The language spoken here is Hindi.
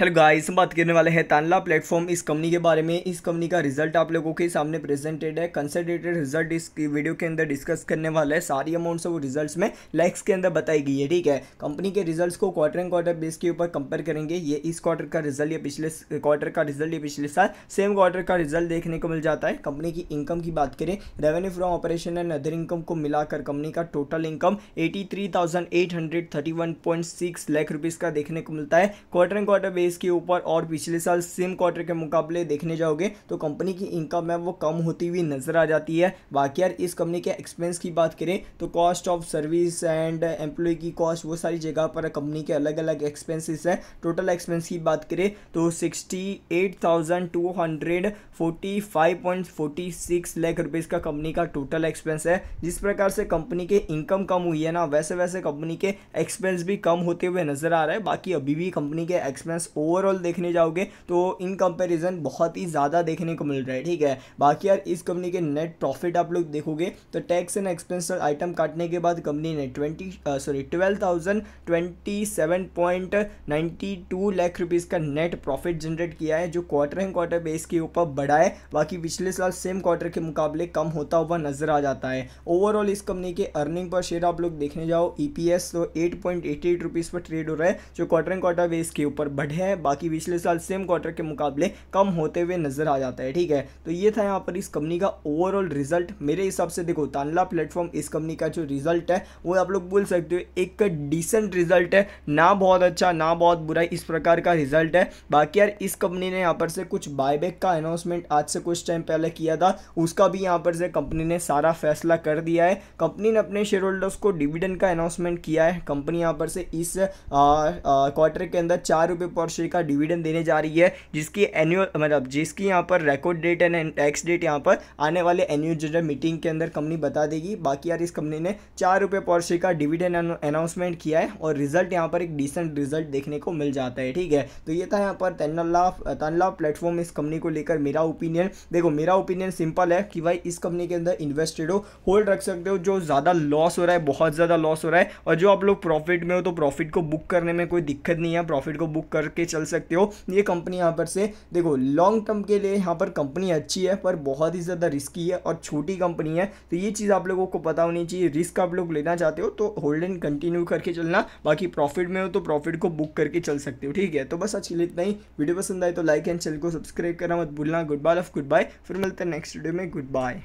हेलो गाइस हम बात करने वाले हैं तानला प्लेटफॉर्म इस कंपनी के बारे में इस कंपनी का रिजल्ट आप लोगों के सामने प्रेजेंटेड है कंसल्टेटेड रिजल्ट इस वीडियो के अंदर डिस्कस करने वाला है सारी अमाउंट्स वो रिजल्ट्स में लैक्स के अंदर बताई गई है ठीक है कंपनी के रिजल्ट्स को क्वार्टर एंड क्वार्टर बेस के ऊपर कंपेयर करेंगे ये इस क्वार्टर का रिजल्ट या पिछले क्वार्टर का रिजल्ट या पिछले साल सेम क्वार्टर का रिजल्ट देखने को मिल जाता है कंपनी की इनकम की बात करें revenue from operation and other income को मिलाकर कंपनी का total income eighty three thousand eight hundred thirty one point six lakh rupees का देखने को मिलता है quarter and quarter base base के ऊपर और पिछले साल सेम क्वार्टर के मुकाबले देखने जाओगे तो कंपनी की इनकम है वो कम होती हुई नजर आ जाती है बाकी यार इस कंपनी के एक्सपेंस की बात करें तो cost of service and employ की कॉस्ट वो सारी जगह पर कंपनी के अलग अलग एक्सपेंसिस हैं टोटल एक्सपेंस की बात करें तो sixty eight thousand lakh rupees का कंपनी का टोटल एक्सपेंस है जिस प्रकार से कंपनी के इनकम कम हुई है ना वैसे वैसे कंपनी के एक्सपेंस भी कम होते हुए नजर आ रहा है बाकी अभी भी कंपनी के एक्सपेंस ओवरऑल देखने जाओगे तो इन कंपैरिजन बहुत ही ज़्यादा देखने को मिल रहा है ठीक है बाकी यार इस कंपनी के नेट प्रॉफिट आप लोग देखोगे तो टैक्स एंड एक्सपेंस आइटम काटने के बाद कंपनी ने twenty sorry twelve thousand twenty seven lakh rupees का नेट प्रॉफिट जनरेट किया है जो क्वार्टर एंड क्वार्टर बेस के ऊपर बढ़ा है बाकी पिछले साल सेम क्वार्टर के मुकाबले कम होता हुआ नजर आ जाता है ओवरऑल इस कंपनी के अर्निंग पर शेयर आप लोग देखने जाओ ई e तो एट पॉइंट एट रुपीज़ पर ट्रेड हो रहा है जो क्वार्टर एंड क्वार्टर बेस के ऊपर बढ़े है बाकी पिछले साल सेम क्वार्टर के मुकाबले कम होते हुए नजर आ जाता है ठीक है तो ये था यहाँ पर इस कंपनी का ओवरऑल रिजल्ट मेरे हिसाब से देखो तानला प्लेटफॉर्म इस कंपनी का जो रिजल्ट है वो आप लोग बोल सकते हो एक डिसेंट रिजल्ट है ना बहुत अच्छा ना बहुत बुरा इस प्रकार का रिजल्ट है बाकी यार इस कंपनी ने यहाँ पर से कुछ बायबैक का अनाउंसमेंट आज से कुछ टाइम पहले किया था उसका भी यहाँ पर से कंपनी ने सारा फैसला कर दिया है कंपनी ने अपने शेयर होल्डर्स को डिविडेंड का अनाउंसमेंट किया है कंपनी यहाँ पर से इस क्वार्टर के अंदर चार रुपये पर और शेयर का डिविडेंड देने जा रही है जिसकी एनुअल मतलब जिसकी यहाँ पर record date and tax date यहाँ पर आने वाले एनुअल जनरल मीटिंग के अंदर कंपनी बता देगी बाकी यार इस कंपनी ने चार रुपये पर शेयर का डिविडेंड अनाउंसमेंट किया है और रिजल्ट यहाँ पर एक डिसेंट रिजल्ट देखने को मिल जाता है ठीक है तो ये था यहाँ पर तनला तन्ला प्लेटफॉर्म इस कंपनी को लेकर मेरा ओपिनियन देखो मेरा ओपिनियन सिंपल है कि भाई इस कंपनी के अंदर इन्वेस्टेड हो होल्ड रख सकते हो जो ज़्यादा लॉस हो रहा है बहुत ज़्यादा लॉस हो रहा है और जो आप लोग प्रॉफिट में हो तो प्रॉफिट को बुक करने में कोई दिक्कत नहीं है प्रॉफिट को बुक कर के चल सकते हो ये कंपनी यहाँ पर से देखो लॉन्ग टर्म के लिए यहाँ पर कंपनी अच्छी है पर बहुत ही ज़्यादा रिस्की है और छोटी कंपनी है तो ये चीज़ आप लोगों को पता होनी चाहिए रिस्क आप लोग लेना चाहते हो तो होल्ड एंड कंटिन्यू करके चलना बाकी प्रॉफिट में हो तो प्रॉफिट को बुक करके चल सकते हो ठीक है तो बस अच्छी इतना ही वीडियो पसंद आए तो लाइक एंड चैनल को सब्सक्राइब करना मत भूलना good bye of good bye फिर मिलते हैं नेक्स्ट वीडियो में गुड बाय